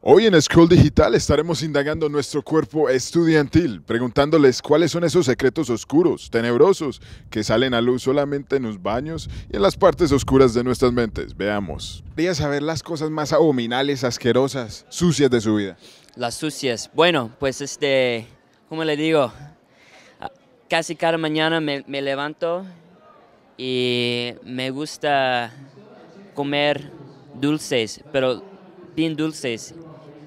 Hoy en School Digital estaremos indagando nuestro cuerpo estudiantil, preguntándoles cuáles son esos secretos oscuros, tenebrosos, que salen a luz solamente en los baños y en las partes oscuras de nuestras mentes. Veamos. Quería saber las cosas más abominales, asquerosas, sucias de su vida. Las sucias. Bueno, pues este, ¿cómo le digo? Ah, casi cada mañana me levanto y me gusta comer dulces, pero bien dulces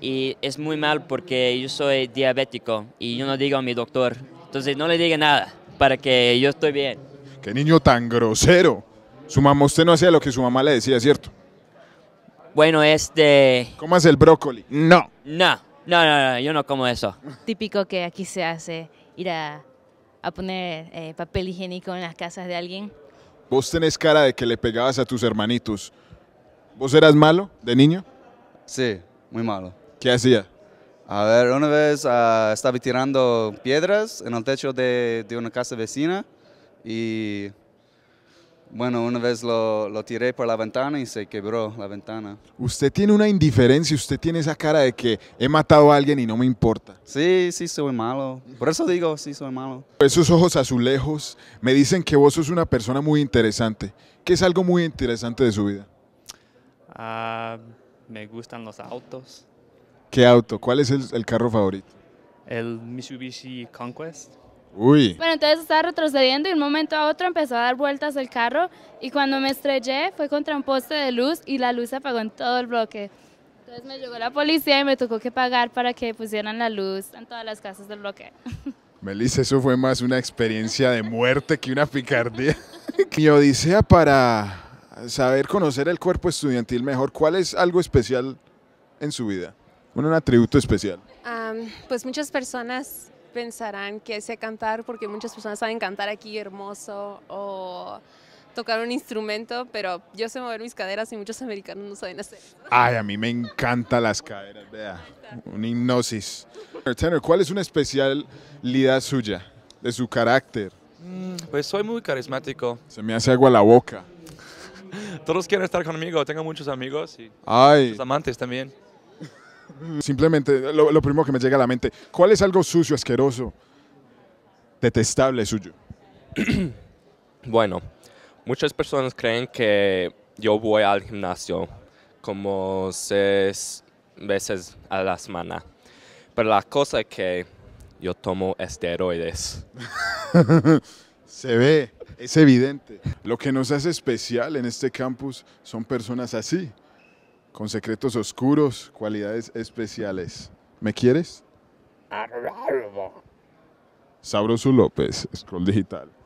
y es muy mal porque yo soy diabético y yo no digo a mi doctor. Entonces no le diga nada para que yo estoy bien. Qué niño tan grosero. Su mamá usted no hacía lo que su mamá le decía, ¿cierto? Bueno, este... ¿Cómo hace el brócoli. No. No, no, no, yo no como eso. Típico que aquí se hace ir a, a poner eh, papel higiénico en las casas de alguien. Vos tenés cara de que le pegabas a tus hermanitos. ¿Vos eras malo de niño? Sí, muy malo. ¿Qué hacía? A ver, una vez ah, estaba tirando piedras en el techo de, de, una casa vecina y, bueno, una vez lo, lo, tiré por la ventana y se quebró la ventana. Usted tiene una indiferencia, usted tiene esa cara de que he matado a alguien y no me importa. Sí, sí, soy malo. Por eso digo, sí, soy malo. Pues esos ojos azulejos me dicen que vos sos una persona muy interesante. ¿Qué es algo muy interesante de su vida? Ah, me gustan los autos. ¿Qué auto? ¿Cuál es el, carro favorito? El Mitsubishi Conquest. Uy. Bueno, entonces estaba retrocediendo y de un momento a otro empezó a dar vueltas el carro y cuando me estrellé fue contra un poste de luz y la luz se apagó en todo el bloque. Entonces me llegó la policía y me tocó que pagar para que pusieran la luz en todas las casas del bloque. Melissa, eso fue más una experiencia de muerte que una picardía. Mi odisea para saber conocer el cuerpo estudiantil mejor, ¿cuál es algo especial en su vida? un atributo especial? pues muchas personas pensarán que sé cantar porque muchas personas saben cantar aquí hermoso o tocar un instrumento, pero yo sé mover mis caderas y muchos americanos no saben hacer. Ay, a mí me encantan las caderas, vea, una hipnosis. Tanner, ¿cuál es una especialidad suya, de su carácter? Mm, pues soy muy carismático. Se me hace agua la boca. Todos quieren estar conmigo, tengo muchos amigos y amantes también. Simplemente lo, primero que me llega a la mente, ¿cuál es algo sucio, asqueroso, detestable suyo? Bueno, muchas personas creen que yo voy al gimnasio como seis veces a la semana, pero la cosa es que yo tomo esteroides. Se ve, es evidente. Lo que nos hace especial en este campus son personas así con secretos oscuros, cualidades especiales. ¿Me quieres? Sabroso López, Scroll Digital.